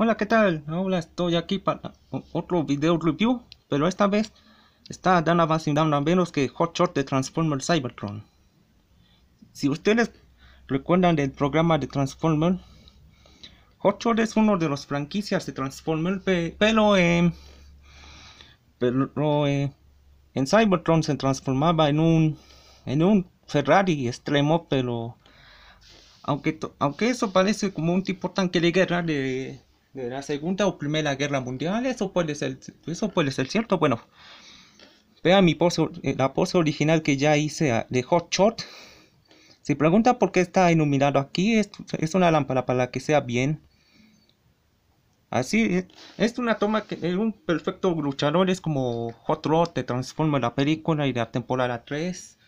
Hola, ¿qué tal? Hola, estoy aquí para otro video review, pero esta vez está dan más y menos que Hot Shot de Transformers Cybertron. Si ustedes recuerdan del programa de transformer Hot Shot es uno de los franquicias de Transformers, pero, em, pero eh, en Cybertron se transformaba en un, en un Ferrari extremo, pero aunque, aunque eso parece como un tipo tanque de guerra de de la Segunda o Primera Guerra Mundial, eso puede ser, eso puede ser cierto, bueno. Vean mi pose, eh, la pose original que ya hice ah, de Hot Shot. Si pregunta por qué está iluminado aquí, es, es una lámpara para que sea bien. Así, eh, es una toma que es eh, un perfecto luchador, es como Hot Rod, te transforma la película y la temporada 3.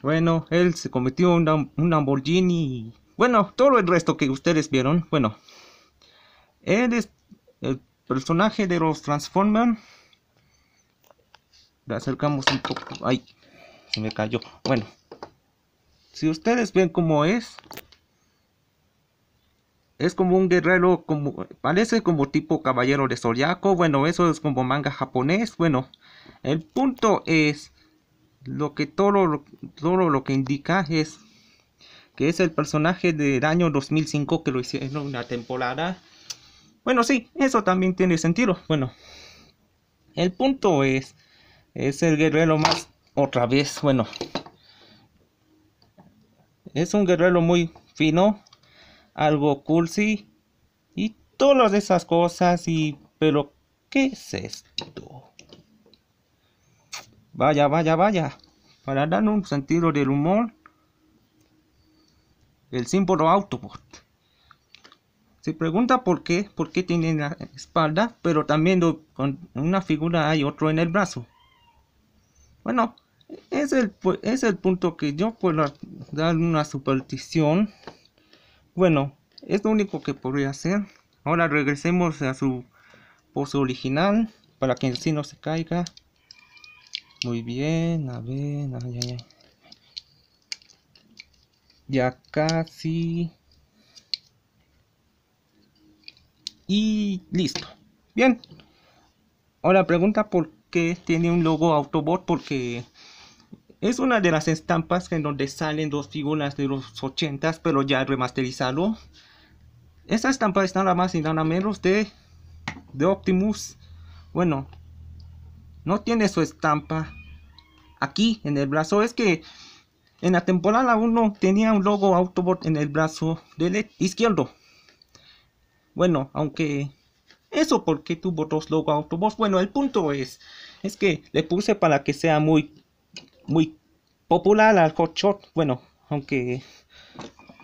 Bueno, él se cometió un, un Lamborghini Bueno, todo el resto que ustedes vieron, bueno, es el personaje de los Transformers. Le acercamos un poco. Ay, se me cayó. Bueno, si ustedes ven cómo es, es como un guerrero, como parece como tipo caballero de zodiaco. Bueno, eso es como manga japonés. Bueno, el punto es lo que todo, todo lo que indica es que es el personaje del año 2005 que lo hicieron una temporada. Bueno, sí, eso también tiene sentido. Bueno, el punto es, es el guerrero más, otra vez, bueno, es un guerrero muy fino, algo cursi y todas esas cosas y, pero, ¿qué es esto? Vaya, vaya, vaya. Para dar un sentido del humor, el símbolo Autobot. Se pregunta por qué, por qué tiene la espalda, pero también con una figura hay otro en el brazo. Bueno, es el, es el punto que yo puedo dar una superstición. Bueno, es lo único que podría hacer. Ahora regresemos a su pozo original para que el no se caiga. Muy bien, a ver, ay, ay. ya casi. Y listo. Bien. Ahora pregunta por qué tiene un logo Autobot. Porque es una de las estampas en donde salen dos figuras de los 80 pero ya remasterizado. Esta estampa es nada más y nada menos de, de Optimus. Bueno, no tiene su estampa aquí en el brazo. Es que en la temporada 1 tenía un logo Autobot en el brazo del izquierdo. Bueno, aunque eso porque tuvo dos logo Autobots. Bueno, el punto es, es que le puse para que sea muy, muy popular al Hot Shot. Bueno, aunque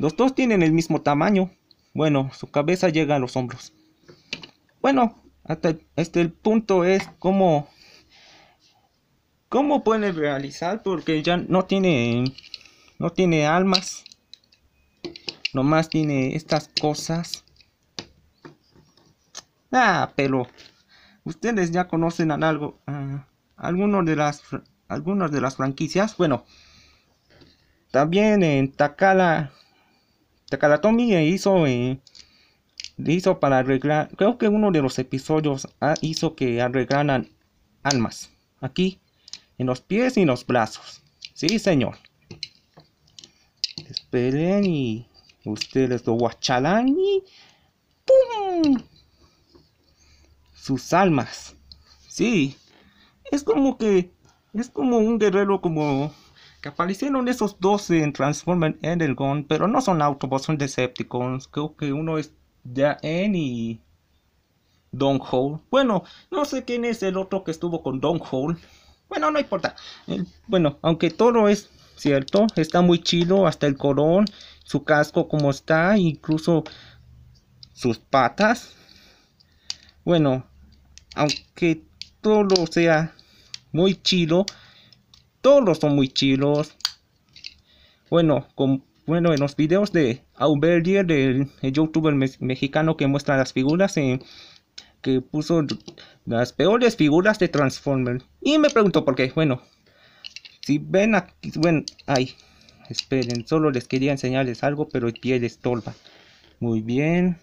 los dos tienen el mismo tamaño. Bueno, su cabeza llega a los hombros. Bueno, hasta el, este, el punto es cómo, cómo pueden realizar porque ya no tiene, no tiene almas. Nomás tiene estas cosas. Ah, pero ustedes ya conocen algo, ah, algunos de las, algunas de las franquicias. Bueno, también en Takala, Takalatomi hizo, eh, hizo para arreglar, creo que uno de los episodios ah, hizo que arreglan almas. Aquí, en los pies y en los brazos. Sí, señor. Esperen y ustedes lo guachalan y ¡pum! sus almas. Sí, es como que es como un guerrero como que aparecieron esos dos en Transformers Energon, pero no son Autobots, son Decepticons. Creo que uno es Da-En y Don Hole. Bueno, no sé quién es el otro que estuvo con Don Hole. Bueno, no importa. Eh, bueno, aunque todo es cierto, está muy chido, hasta el corón, su casco como está, incluso sus patas. Bueno, aunque todo sea muy chido todos son muy chilos. Bueno, con, bueno, en los videos de Auberdier, el youtuber mexicano que muestra las figuras, eh, que puso las peores figuras de Transformers. Y me pregunto por qué. Bueno, si ven aquí, bueno, ay, esperen, solo les quería enseñarles algo, pero el pie estorba. Muy bien,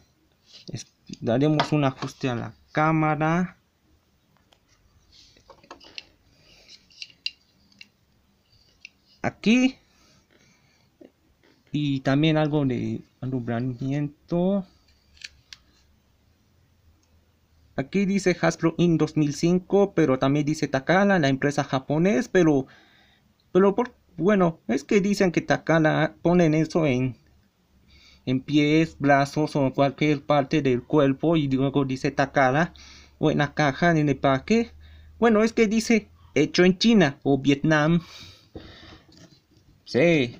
daremos un ajuste a la cámara. aquí y también algo de alumbramiento aquí dice Hasbro in 2005 pero también dice Takala la empresa japonés pero pero por, bueno es que dicen que Takala ponen eso en en pies brazos o en cualquier parte del cuerpo y luego dice Takala o en la caja en el paquete bueno es que dice hecho en China o Vietnam Sí,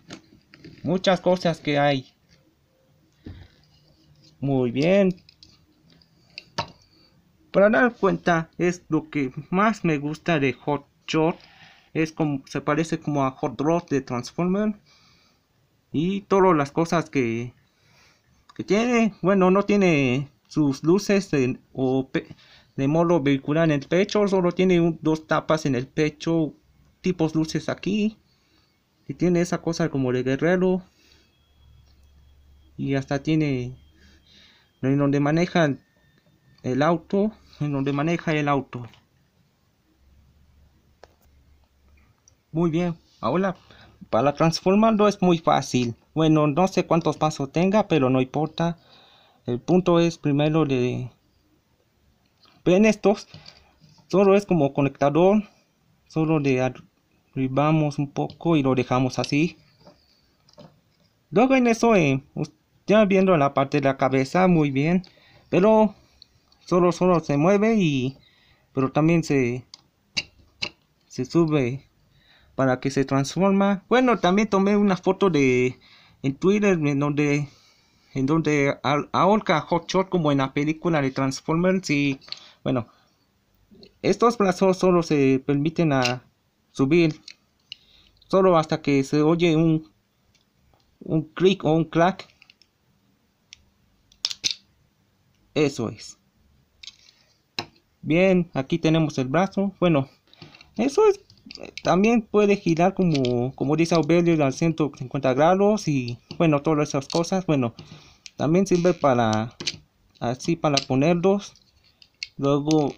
muchas cosas que hay. Muy bien. Para dar cuenta, es lo que más me gusta de Hot Shot. Es como, se parece como a Hot Rod de Transformer. Y todas las cosas que, que tiene. Bueno, no tiene sus luces de, de modo vehicular en el pecho. Solo tiene dos tapas en el pecho. Tipos luces aquí y tiene esa cosa como de guerrero y hasta tiene en donde manejan el auto en donde maneja el auto muy bien ahora para transformarlo es muy fácil bueno no sé cuántos pasos tenga pero no importa el punto es primero de ven estos solo es como conectador solo de Ribamos un poco y lo dejamos así. Luego en eso, eh, ya viendo la parte de la cabeza, muy bien. Pero solo, solo se mueve y... Pero también se... Se sube para que se transforma. Bueno, también tomé una foto de... En Twitter, en donde... En donde ahorca Hot Shot como en la película de Transformers y... Bueno, estos brazos solo se permiten a subir solo hasta que se oye un un clic o un clack eso es bien aquí tenemos el brazo bueno eso es también puede girar como como dice Auberio. al 150 grados y bueno todas esas cosas bueno también sirve para así para ponerlos luego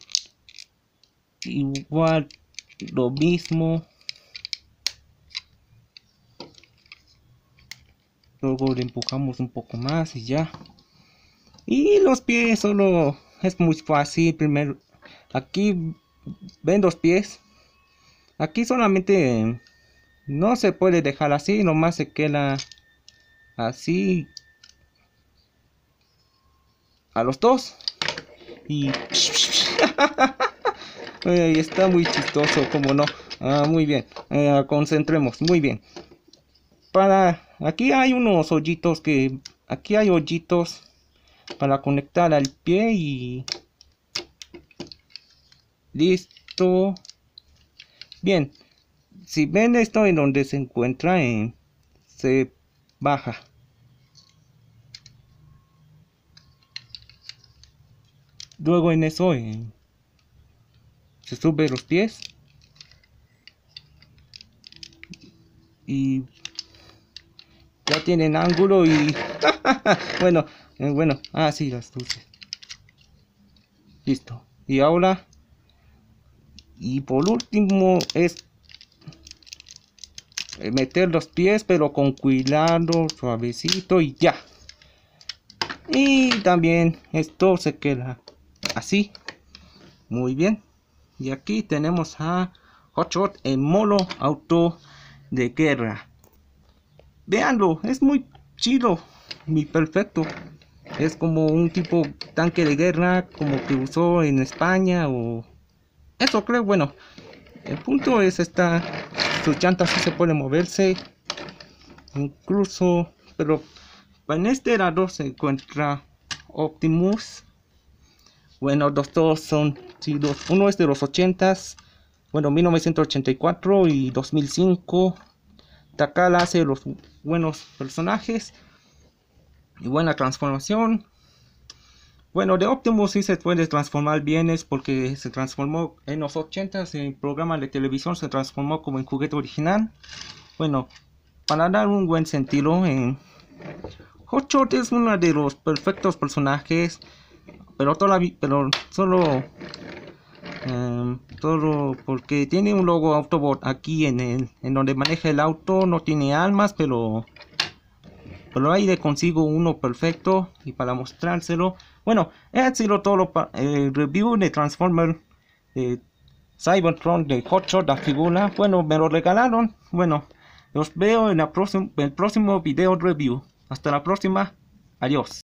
igual lo mismo luego le empujamos un poco más y ya y los pies solo es muy fácil primero aquí ven los pies aquí solamente no se puede dejar así nomás se queda así a los dos y está muy chistoso, como no. Ah, muy bien. Eh, concentremos, muy bien. Para... Aquí hay unos hoyitos que... Aquí hay hoyitos para conectar al pie y... Listo. Bien. Si ven esto en donde se encuentra, eh, se baja. Luego en eso... Eh, sube los pies y ya tienen ángulo y bueno eh, bueno ah las luces listo y ahora y por último es meter los pies pero con cuidado suavecito y ya y también esto se queda así muy bien y aquí tenemos a Hotshot en molo auto de guerra veanlo es muy chido muy perfecto es como un tipo tanque de guerra como que usó en España o eso creo bueno el punto es esta su llantas sí se puede moverse incluso pero en este lado se encuentra Optimus bueno, dos dos son, sí, dos, uno es de los 80s, bueno, 1984 y 2005. Takala hace los buenos personajes y buena transformación. Bueno, de Optimus sí se puede transformar bienes porque se transformó en los 80s en programa de televisión, se transformó como en juguete original. Bueno, para dar un buen sentido, en es uno de los perfectos personajes pero toda la, pero solo Todo em, solo porque tiene un logo Autobot aquí en el en donde maneja el auto no tiene almas pero pero ahí de consigo uno perfecto y para mostrárselo bueno he sido todo el review de Transformer eh, Cybertron de Hotshot la figura bueno me lo regalaron bueno los veo en la el próximo video review hasta la próxima adiós